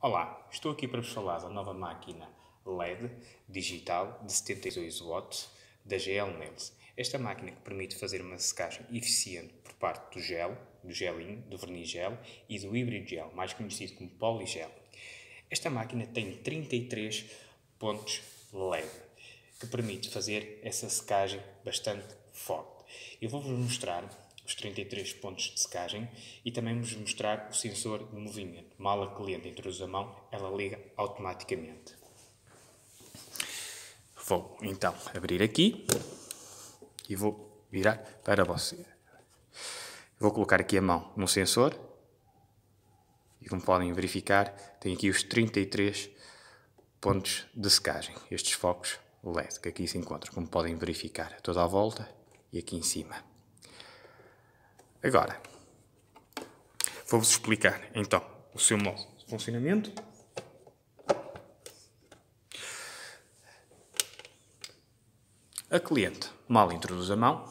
Olá, estou aqui para vos falar da nova máquina LED digital de 72 watts da GL Nails. Esta máquina que permite fazer uma secagem eficiente por parte do gel, do gelinho, do verniz gel e do híbrido gel, mais conhecido como poligel. Esta máquina tem 33 pontos LED que permite fazer essa secagem bastante forte. Eu vou-vos mostrar os 33 pontos de secagem e também vos mostrar o sensor de movimento. Mal a cliente introduz a mão, ela liga automaticamente. Vou então abrir aqui e vou virar para você. Vou colocar aqui a mão no sensor e como podem verificar tem aqui os 33 pontos de secagem, estes focos LED que aqui se encontram, como podem verificar, toda a volta e aqui em cima. Agora, vou-vos explicar então o seu modo de funcionamento. A cliente mal introduz a mão,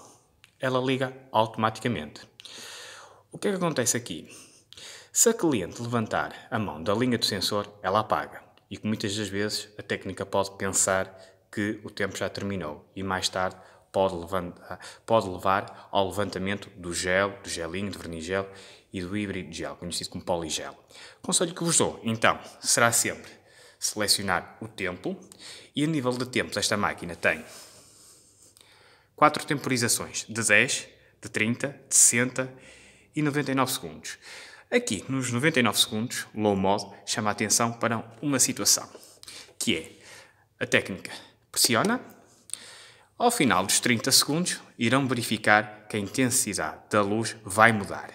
ela liga automaticamente. O que é que acontece aqui? Se a cliente levantar a mão da linha do sensor, ela apaga. E que muitas das vezes a técnica pode pensar que o tempo já terminou e mais tarde pode, eh, pode levar ao levantamento do gel, do gelinho, do vernigel e do híbrido de gel, conhecido como poligel. O conselho que vos dou, então, será sempre selecionar o tempo e a nível de tempos esta máquina tem quatro temporizações de 10, de 30, de 60 e 99 segundos. Aqui, nos 99 segundos, low mode chama a atenção para uma situação, que é a técnica pressiona ao final dos 30 segundos, irão verificar que a intensidade da luz vai mudar.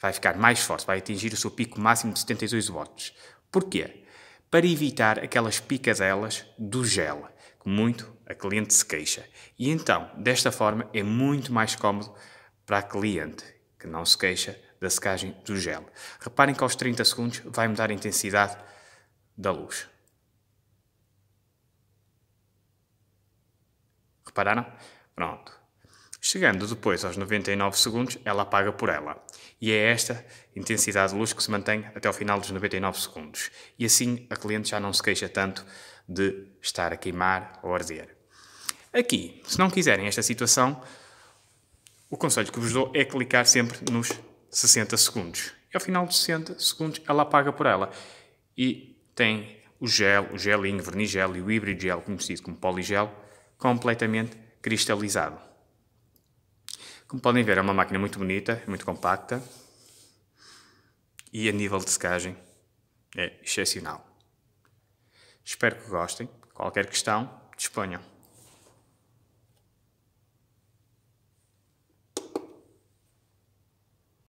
Vai ficar mais forte, vai atingir o seu pico máximo de 72 watts. Porquê? Para evitar aquelas picadelas do gel, que muito a cliente se queixa. E então, desta forma, é muito mais cómodo para a cliente, que não se queixa da secagem do gel. Reparem que aos 30 segundos vai mudar a intensidade da luz. Repararam? Pronto. Chegando depois aos 99 segundos, ela apaga por ela. E é esta intensidade de luz que se mantém até o final dos 99 segundos. E assim a cliente já não se queixa tanto de estar a queimar ou arder. Aqui, se não quiserem esta situação, o conselho que vos dou é clicar sempre nos 60 segundos. E ao final dos 60 segundos ela apaga por ela. E tem o gel, o gelinho, o gel e o híbrido gel, conhecido como poligel, completamente cristalizado. Como podem ver, é uma máquina muito bonita, muito compacta e a nível de secagem é excepcional. Espero que gostem. Qualquer questão, disponham.